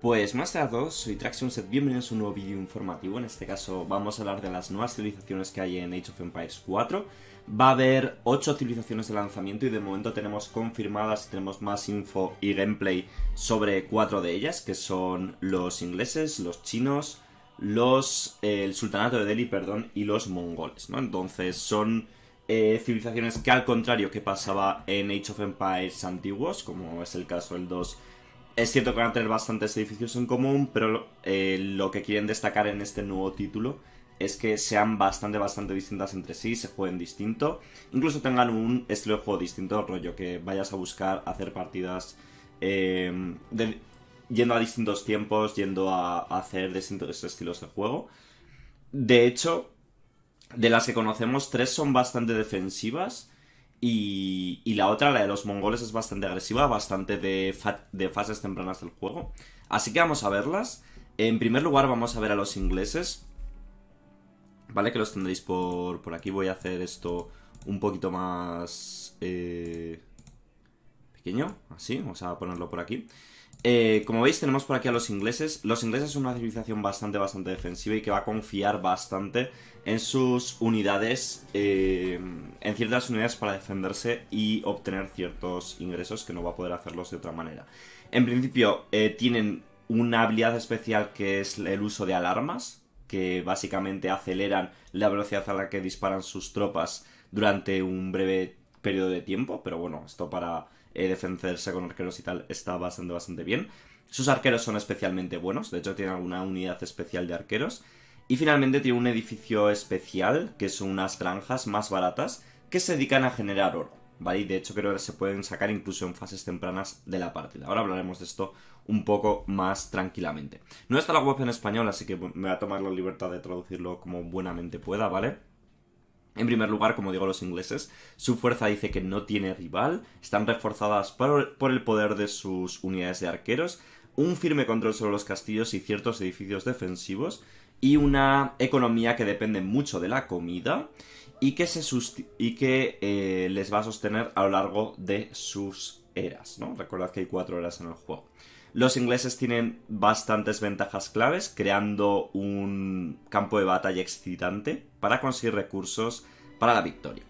Pues más dos, soy TraxxionSet, bienvenidos a un nuevo vídeo informativo. En este caso vamos a hablar de las nuevas civilizaciones que hay en Age of Empires 4. Va a haber 8 civilizaciones de lanzamiento y de momento tenemos confirmadas y tenemos más info y gameplay sobre 4 de ellas, que son los ingleses, los chinos, los eh, el sultanato de Delhi, perdón, y los mongoles, ¿no? Entonces son eh, civilizaciones que al contrario que pasaba en Age of Empires antiguos, como es el caso del 2 es cierto que van a tener bastantes edificios en común, pero eh, lo que quieren destacar en este nuevo título es que sean bastante, bastante distintas entre sí, se jueguen distinto, incluso tengan un estilo de juego distinto, rollo, que vayas a buscar hacer partidas eh, yendo a distintos tiempos, yendo a, hacer distintos estilos de juego. De hecho, de las que conocemos, tres son bastante defensivas y, la otra, la de los mongoles, es bastante agresiva, bastante de, fases tempranas del juego. Así que vamos a verlas. En primer lugar vamos a ver a los ingleses. Vale, que los tendréis por, por aquí. Voy a hacer esto un poquito más... Eh, así, vamos a ponerlo por aquí. Eh, como veis, tenemos por aquí a los ingleses. Los ingleses son una civilización bastante, bastante defensiva y que va a confiar bastante en sus unidades, eh, en ciertas unidades para defenderse y obtener ciertos ingresos que no va a poder hacerlos de otra manera. En principio, eh, tienen una habilidad especial que es el uso de alarmas, que básicamente aceleran la velocidad a la que disparan sus tropas durante un breve periodo de tiempo, pero bueno, esto para eh, defenderse con arqueros y tal, está bastante, bastante bien. Sus arqueros son especialmente buenos, de hecho tiene alguna unidad especial de arqueros. Y finalmente tiene un edificio especial, que son unas granjas más baratas, que se dedican a generar oro. ¿Vale? Y de hecho creo que se pueden sacar incluso en fases tempranas de la partida. Ahora hablaremos de esto un poco más tranquilamente. No está la web en español, así que me voy a tomar la libertad de traducirlo como buenamente pueda, ¿vale? En primer lugar, como digo, los ingleses, su fuerza dice que no tiene rival, están reforzadas por, el poder de sus unidades de arqueros, un firme control sobre los castillos y ciertos edificios defensivos, y una economía que depende mucho de la comida y que, eh, les va a sostener a lo largo de sus eras, ¿no? Recordad que hay cuatro eras en el juego. Los ingleses tienen bastantes ventajas claves, creando un campo de batalla excitante para conseguir recursos para la victoria.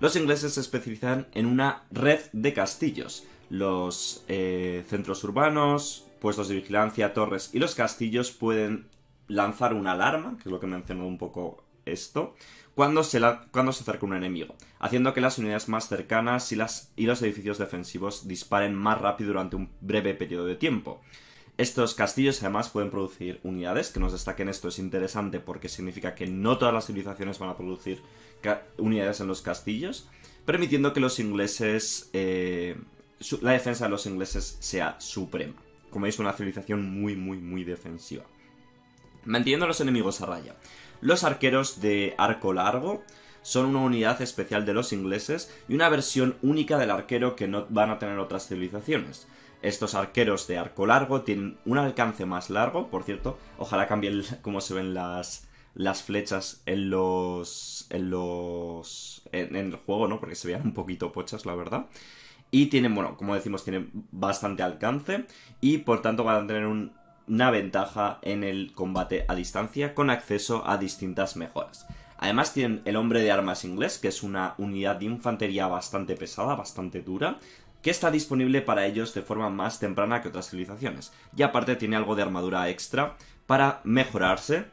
Los ingleses se especializan en una red de castillos. Los eh, centros urbanos, puestos de vigilancia, torres y los castillos pueden lanzar una alarma, que es lo que mencionó un poco esto, cuando se, acerca un enemigo, haciendo que las unidades más cercanas y, los edificios defensivos disparen más rápido durante un breve periodo de tiempo. Estos castillos además pueden producir unidades, que nos destaquen esto es interesante porque significa que no todas las civilizaciones van a producir unidades en los castillos, permitiendo que los ingleses... Eh, la defensa de los ingleses sea suprema. Como veis, una civilización muy, muy, muy defensiva. Manteniendo a los enemigos a raya. Los arqueros de arco largo son una unidad especial de los ingleses y una versión única del arquero que no van a tener otras civilizaciones. Estos arqueros de arco largo tienen un alcance más largo, por cierto, ojalá cambien cómo se ven las, las flechas en los. en los. En, el juego, ¿no? Porque se vean un poquito pochas, la verdad. Y tienen, bueno, como decimos, tienen bastante alcance. Y por tanto van a tener un una ventaja en el combate a distancia con acceso a distintas mejoras. Además tienen el hombre de armas inglés, que es una unidad de infantería bastante pesada, bastante dura, que está disponible para ellos de forma más temprana que otras civilizaciones. Y aparte tiene algo de armadura extra para mejorarse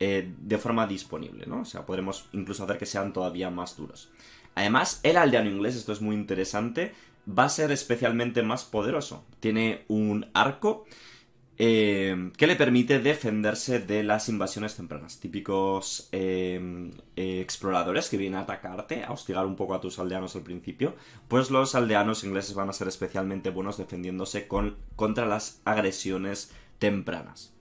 eh, de forma disponible, ¿no? O sea, podremos incluso hacer que sean todavía más duros. Además, el aldeano inglés, esto es muy interesante, va a ser especialmente más poderoso. Tiene un arco Em, que le permite defenderse de las invasiones tempranas. Típicos em, eh, exploradores que vienen a atacarte, a hostigar un poco a tus aldeanos al principio, pues los aldeanos ingleses van a ser especialmente buenos defendiéndose contra las agresiones tempranas.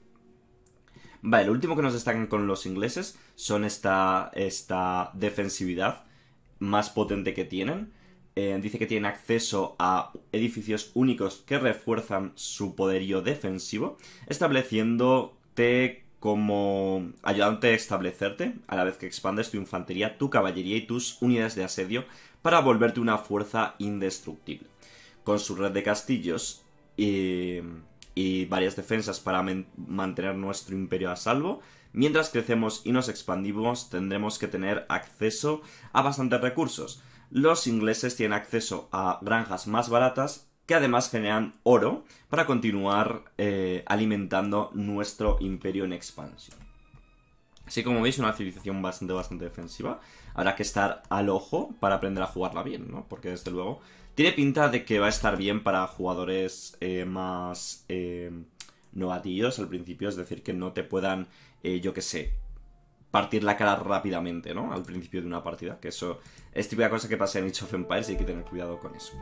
Vale, lo último que nos destacan con los ingleses son esta, esta defensividad más potente que tienen, eh, dice que tiene acceso a edificios únicos que refuerzan su poderío defensivo, estableciéndote como ayudante a establecerte, a la vez que expandes tu infantería, tu caballería y tus unidades de asedio para volverte una fuerza indestructible. Con su red de castillos eh, y varias defensas para mantener nuestro imperio a salvo, mientras crecemos y nos expandimos tendremos que tener acceso a bastantes recursos, los ingleses tienen acceso a granjas más baratas que además generan oro para continuar eh, alimentando nuestro imperio en expansión. Así como veis, una civilización bastante, bastante defensiva. Habrá que estar al ojo para aprender a jugarla bien, ¿no? Porque desde luego tiene pinta de que va a estar bien para jugadores eh, más eh, novatillos al principio. Es decir, que no te puedan, eh, yo qué sé, partir la cara rápidamente, ¿no? Al principio de una partida, que eso es típica cosa que pasa en Age of Empires y hay que tener cuidado con eso.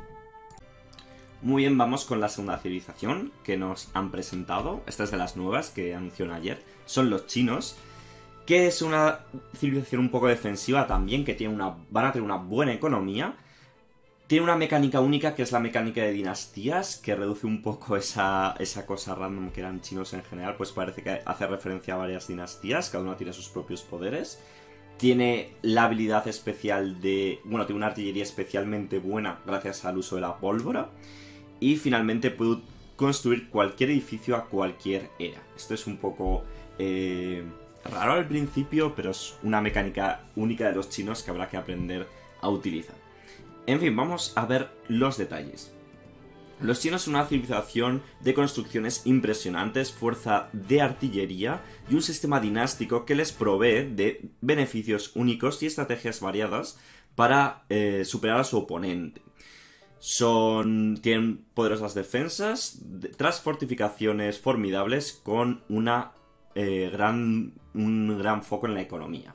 Muy bien, vamos con la segunda civilización que nos han presentado. Esta es de las nuevas que anunció ayer. Son los chinos, que es una civilización un poco defensiva también, que tiene una, van a tener una buena economía, tiene una mecánica única que es la mecánica de dinastías, que reduce un poco esa, cosa random que eran chinos en general, pues parece que hace referencia a varias dinastías, cada una tiene sus propios poderes. Tiene la habilidad especial de... Bueno, tiene una artillería especialmente buena gracias al uso de la pólvora. Y finalmente puede construir cualquier edificio a cualquier era. Esto es un poco... Eh, raro al principio, pero es una mecánica única de los chinos que habrá que aprender a utilizar. En fin, vamos a ver los detalles. Los chinos son una civilización de construcciones impresionantes, fuerza de artillería y un sistema dinástico que les provee de beneficios únicos y estrategias variadas para eh, superar a su oponente. Son, tienen poderosas defensas tras fortificaciones formidables con una, eh, gran, un gran foco en la economía.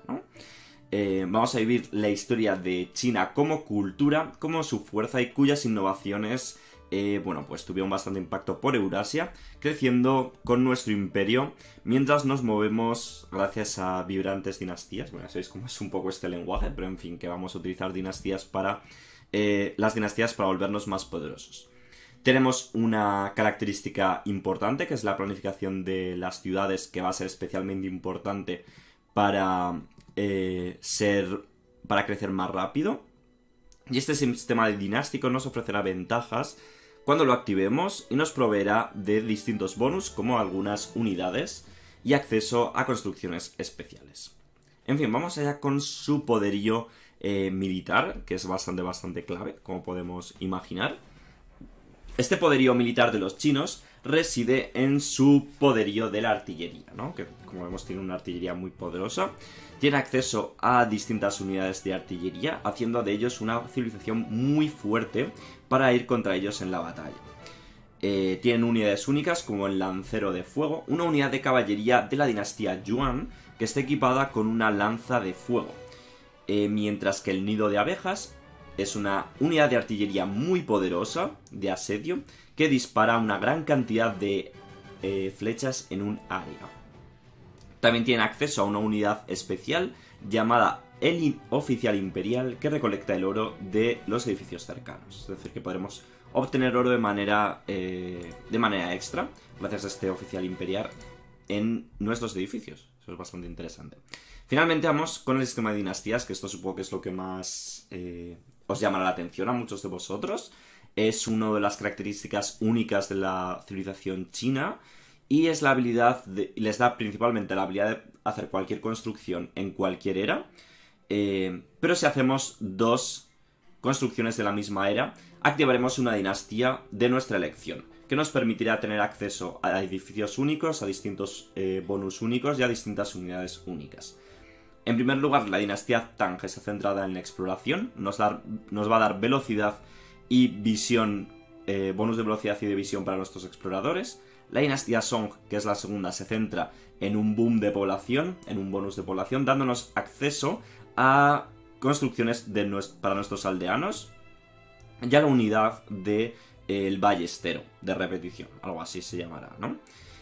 Eh, vamos a vivir la historia de China como cultura, como su fuerza y cuyas innovaciones, eh, bueno, pues tuvieron bastante impacto por Eurasia, creciendo con nuestro imperio, mientras nos movemos gracias a vibrantes dinastías. Bueno, ya sabéis cómo es un poco este lenguaje, pero en fin, que vamos a utilizar dinastías para... Eh, las dinastías para volvernos más poderosos. Tenemos una característica importante, que es la planificación de las ciudades, que va a ser especialmente importante para eh, ser para crecer más rápido. Y este sistema dinástico nos ofrecerá ventajas cuando lo activemos y nos proveerá de distintos bonus como algunas unidades y acceso a construcciones especiales. En fin, vamos allá con su poderío eh, militar, que es bastante, bastante clave, como podemos imaginar. Este poderío militar de los chinos reside en su poderío de la artillería, ¿no? Que como vemos tiene una artillería muy poderosa. Tiene acceso a distintas unidades de artillería, haciendo de ellos una civilización muy fuerte para ir contra ellos en la batalla. Eh, tiene unidades únicas como el lancero de fuego, una unidad de caballería de la dinastía Yuan que está equipada con una lanza de fuego, eh, mientras que el nido de abejas es una unidad de artillería muy poderosa de asedio que dispara una gran cantidad de eh, flechas en un área. También tiene acceso a una unidad especial llamada el oficial imperial que recolecta el oro de los edificios cercanos. Es decir, que podremos obtener oro de manera, eh, de manera extra gracias a este oficial imperial en nuestros edificios. Eso es bastante interesante. Finalmente vamos con el sistema de dinastías, que esto supongo que es lo que más eh, os llamará la atención a muchos de vosotros es una de las características únicas de la civilización china y es la habilidad, les da principalmente la habilidad de hacer cualquier construcción en cualquier era, eh, pero si hacemos dos construcciones de la misma era, activaremos una dinastía de nuestra elección, que nos permitirá tener acceso a edificios únicos, a distintos eh, bonus únicos y a distintas unidades únicas. En primer lugar, la dinastía Tang está centrada en la exploración, nos, nos va a dar velocidad y visión, eh, bonus de velocidad y de visión para nuestros exploradores. La dinastía Song, que es la segunda, se centra en un boom de población, en un bonus de población, dándonos acceso a construcciones para nuestros aldeanos y a la unidad del de, ballestero eh, de repetición, algo así se llamará, ¿no?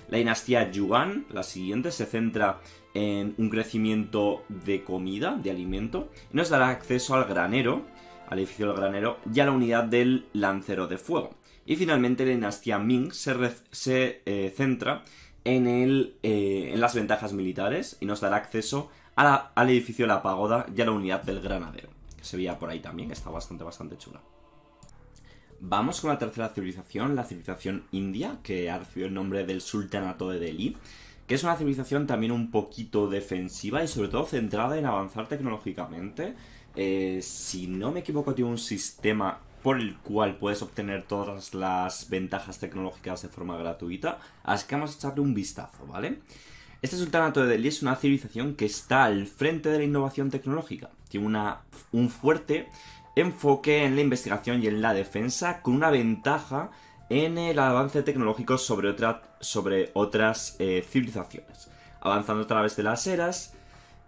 La dinastía Yuan la siguiente, se centra en un crecimiento de comida, de alimento, y nos dará acceso al granero al edificio del granero y a la unidad del lancero de fuego. Y finalmente la dinastía Ming se, eh, centra en, el, eh, en, las ventajas militares y nos dará acceso al edificio de la pagoda y a la unidad del granadero, que se veía por ahí también, que está bastante, bastante chula. Vamos con la tercera civilización, la civilización india, que ha recibido el nombre del sultanato de Delhi, que es una civilización también un poquito defensiva y sobre todo centrada en avanzar tecnológicamente eh, si no me equivoco, tiene un sistema por el cual puedes obtener todas las ventajas tecnológicas de forma gratuita. Así que vamos a echarle un vistazo, ¿vale? Este sultanato de Delhi es una civilización que está al frente de la innovación tecnológica. Tiene una, un fuerte enfoque en la investigación y en la defensa, con una ventaja en el avance tecnológico sobre, sobre otras eh, civilizaciones. Avanzando a través de las eras.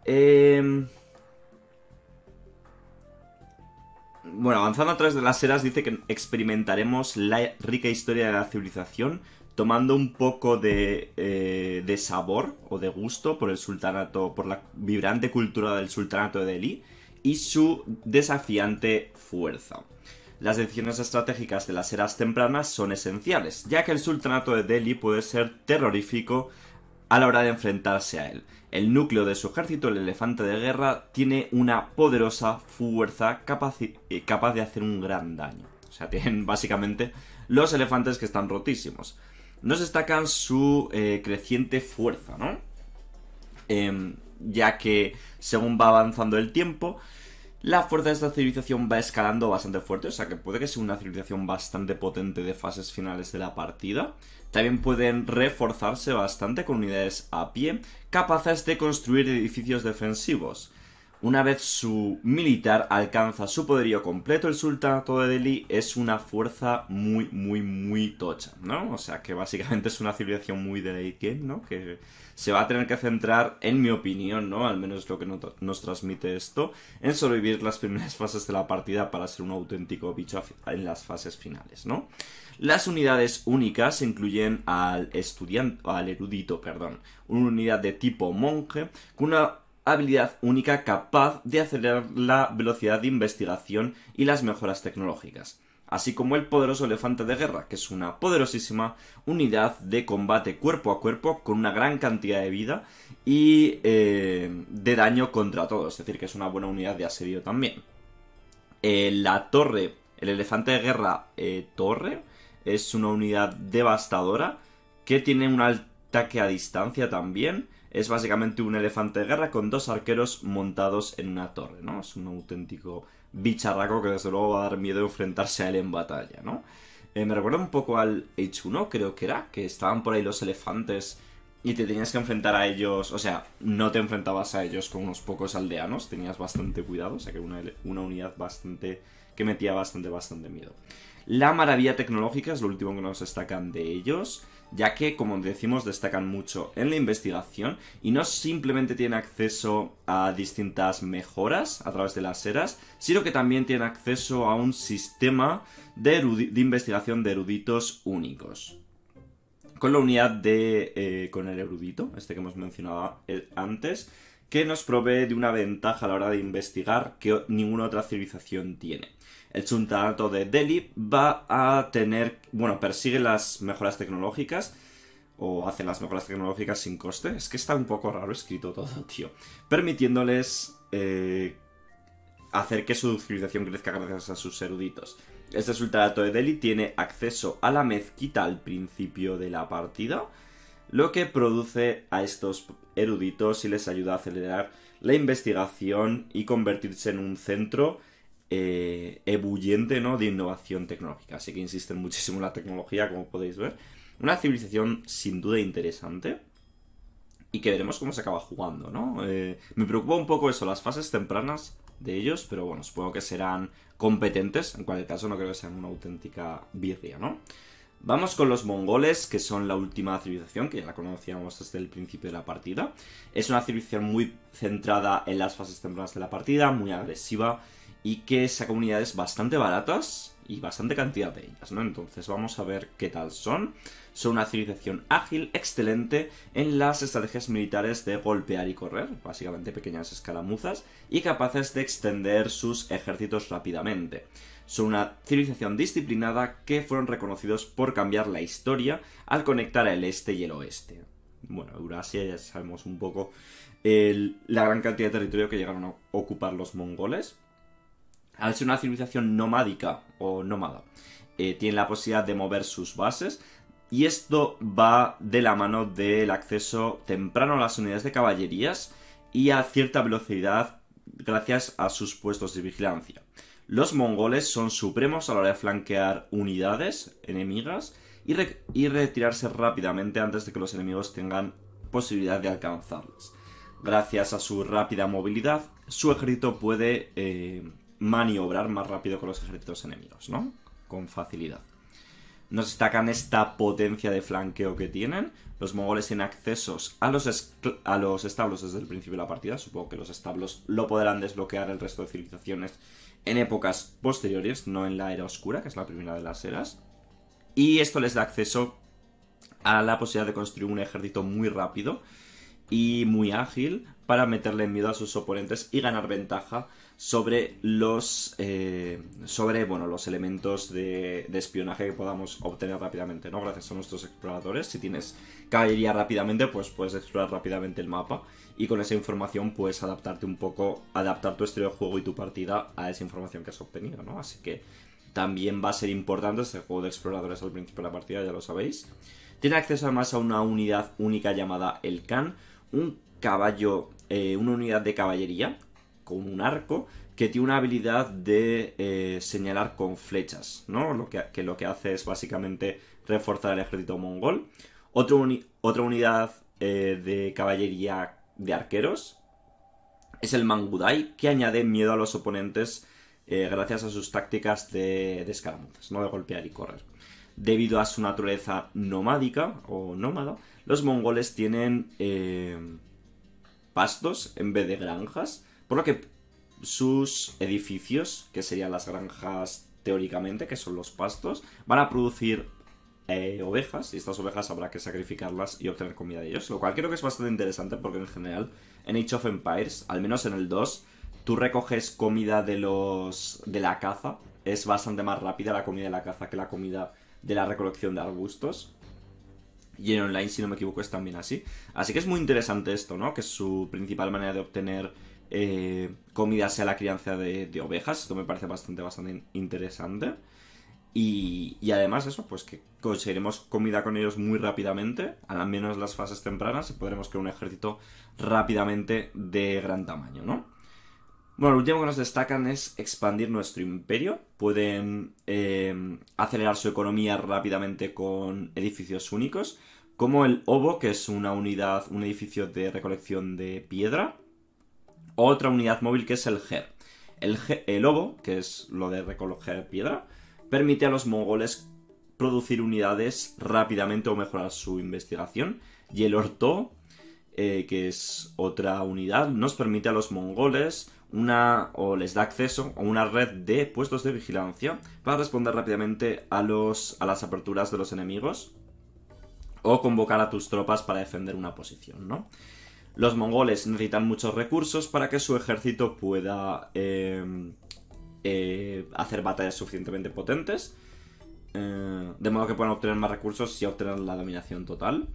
Eh, Bueno, avanzando a través de las eras, dice que experimentaremos la rica historia de la civilización tomando un poco de, eh, de sabor o de gusto por el sultanato, por la vibrante cultura del sultanato de Delhi y su desafiante fuerza. Las decisiones estratégicas de las eras tempranas son esenciales, ya que el sultanato de Delhi puede ser terrorífico a la hora de enfrentarse a él. El núcleo de su ejército, el elefante de guerra, tiene una poderosa fuerza eh, capaz de hacer un gran daño. O sea, tienen básicamente los elefantes que están rotísimos. Nos destacan su eh, creciente fuerza, ¿no? Em, ya que según va avanzando el tiempo, la fuerza de esta civilización va escalando bastante fuerte, o sea que puede que sea una civilización bastante potente de fases finales de la partida. También pueden reforzarse bastante con unidades a pie, capaces de construir edificios defensivos. Una vez su militar alcanza su poderío completo, el sultanato de Delhi es una fuerza muy, muy, muy tocha, ¿no? O sea, que básicamente es una civilización muy de late ¿no? Que se va a tener que centrar, en mi opinión, ¿no? Al menos lo que nos transmite esto, en sobrevivir las primeras fases de la partida para ser un auténtico bicho en las fases finales, ¿no? Las unidades únicas incluyen al estudiante, al erudito, perdón, una unidad de tipo monje, con una habilidad única capaz de acelerar la velocidad de investigación y las mejoras tecnológicas, así como el poderoso elefante de guerra, que es una poderosísima unidad de combate cuerpo a cuerpo con una gran cantidad de vida y eh, de daño contra todos es decir, que es una buena unidad de asedio también. Eh, la torre, el elefante de guerra eh, torre, es una unidad devastadora que tiene un ataque a distancia también es básicamente un elefante de guerra con dos arqueros montados en una torre, ¿no? Es un auténtico bicharraco que desde luego va a dar miedo enfrentarse a él en batalla, ¿no? Eh, me recuerda un poco al H1, creo que era, que estaban por ahí los elefantes y te tenías que enfrentar a ellos, o sea, no te enfrentabas a ellos con unos pocos aldeanos, tenías bastante cuidado, o sea que una, una unidad bastante que metía bastante, bastante miedo. La maravilla tecnológica es lo último que nos destacan de ellos, ya que, como decimos, destacan mucho en la investigación y no simplemente tienen acceso a distintas mejoras a través de las eras, sino que también tienen acceso a un sistema de, investigación de eruditos únicos. Con la unidad de... Eh, con el erudito, este que hemos mencionado eh, antes, que nos provee de una ventaja a la hora de investigar que ninguna otra civilización tiene. El sultanato de Delhi va a tener, bueno, persigue las mejoras tecnológicas o hace las mejoras tecnológicas sin coste. Es que está un poco raro escrito todo, tío. Permitiéndoles eh, hacer que su civilización crezca gracias a sus eruditos. Este sultanato de Delhi tiene acceso a la mezquita al principio de la partida lo que produce a estos eruditos y les ayuda a acelerar la investigación y convertirse en un centro eh, ebulliente ¿no? de innovación tecnológica. Así que insisten muchísimo en la tecnología, como podéis ver. Una civilización sin duda interesante y que veremos cómo se acaba jugando, ¿no? Eh, me preocupa un poco eso, las fases tempranas de ellos, pero bueno, supongo que serán competentes. En cualquier caso, no creo que sean una auténtica birria, ¿no? Vamos con los mongoles, que son la última civilización, que ya la conocíamos desde el principio de la partida. Es una civilización muy centrada en las fases tempranas de la partida, muy agresiva, y que saca unidades bastante baratas y bastante cantidad de ellas, ¿no? Entonces vamos a ver qué tal son son una civilización ágil, excelente en las estrategias militares de golpear y correr, básicamente pequeñas escaramuzas, y capaces de extender sus ejércitos rápidamente. Son una civilización disciplinada que fueron reconocidos por cambiar la historia al conectar el este y el oeste. Bueno, Eurasia ya sabemos un poco la gran cantidad de territorio que llegaron a ocupar los mongoles. Al ser una civilización nomádica o nómada, eh, tiene la posibilidad de mover sus bases y esto va de la mano del acceso temprano a las unidades de caballerías y a cierta velocidad gracias a sus puestos de vigilancia. Los mongoles son supremos a la hora de flanquear unidades enemigas y, retirarse rápidamente antes de que los enemigos tengan posibilidad de alcanzarlas. Gracias a su rápida movilidad, su ejército puede eh, maniobrar más rápido con los ejércitos enemigos, ¿no? Con facilidad. Nos destacan esta potencia de flanqueo que tienen. Los mogoles tienen accesos a los, a los establos desde el principio de la partida. Supongo que los establos lo podrán desbloquear el resto de civilizaciones en épocas posteriores, no en la era oscura, que es la primera de las eras. Y esto les da acceso a la posibilidad de construir un ejército muy rápido y muy ágil para meterle en miedo a sus oponentes y ganar ventaja sobre los eh, sobre bueno los elementos de, espionaje que podamos obtener rápidamente no gracias a nuestros exploradores si tienes caballería rápidamente pues puedes explorar rápidamente el mapa y con esa información puedes adaptarte un poco adaptar tu estilo de juego y tu partida a esa información que has obtenido no así que también va a ser importante este juego de exploradores al principio de la partida ya lo sabéis tiene acceso además a una unidad única llamada el can un caballo, eh, una unidad de caballería con un arco que tiene una habilidad de eh, señalar con flechas, ¿no? Lo que, lo que hace es básicamente reforzar el ejército mongol. otra unidad eh, de caballería de arqueros es el Mangudai, que añade miedo a los oponentes gracias a sus tácticas de, de escaramuzas, no de golpear y correr. Debido a su naturaleza nomádica o nómada, los mongoles tienen eh, pastos en vez de granjas, por lo que sus edificios, que serían las granjas teóricamente, que son los pastos, van a producir eh, ovejas, y estas ovejas habrá que sacrificarlas y obtener comida de ellos, lo cual creo que es bastante interesante porque en general en Age of Empires, al menos en el 2, tú recoges comida de los de la caza, es bastante más rápida la comida de la caza que la comida de la recolección de arbustos, y en online, si no me equivoco, es también así. Así que es muy interesante esto, ¿no? Que su principal manera de obtener eh, comida sea la crianza de, ovejas. Esto me parece bastante, bastante interesante. Y, y, además eso, pues que conseguiremos comida con ellos muy rápidamente, al menos las fases tempranas, y podremos crear un ejército rápidamente de gran tamaño, ¿no? Bueno, lo último que nos destacan es expandir nuestro imperio. Pueden eh, acelerar su economía rápidamente con edificios únicos, como el obo, que es una unidad, un edificio de recolección de piedra, otra unidad móvil que es el ger. El, el obo, que es lo de recoger piedra, permite a los mongoles producir unidades rápidamente o mejorar su investigación. Y el orto, eh, que es otra unidad, nos permite a los mongoles una o les da acceso a una red de puestos de vigilancia para responder rápidamente a, las aperturas de los enemigos o convocar a tus tropas para defender una posición, Los mongoles necesitan muchos recursos para que su ejército pueda em, eh, hacer batallas suficientemente potentes, eh, de modo que puedan obtener más recursos y obtener la dominación total.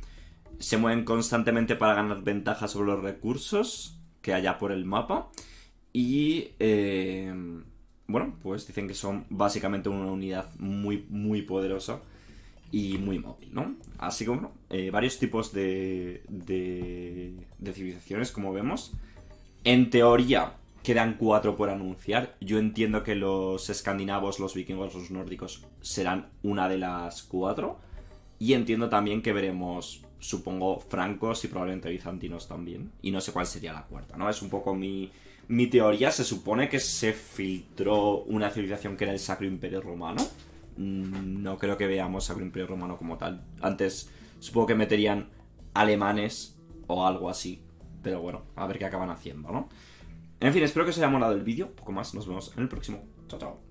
Se mueven constantemente para ganar ventajas sobre los recursos que haya por el mapa. Y em, bueno, pues dicen que son básicamente una unidad muy, muy poderosa y muy móvil, ¿no? Así que bueno, eh, varios tipos de, de, de civilizaciones, como vemos. En teoría, quedan cuatro por anunciar. Yo entiendo que los escandinavos, los vikingos, los nórdicos serán una de las cuatro. Y entiendo también que veremos, supongo, francos y probablemente bizantinos también. Y no sé cuál sería la cuarta, ¿no? Es un poco mi, mi teoría se supone que se filtró una civilización que era el Sacro Imperio Romano. Mm, no creo que veamos Sacro Imperio Romano como tal. Antes supongo que meterían alemanes o algo así. Pero bueno, a ver qué acaban haciendo, ¿no? En fin, espero que os haya molado el vídeo. Poco más, nos vemos en el próximo. Chao, chao.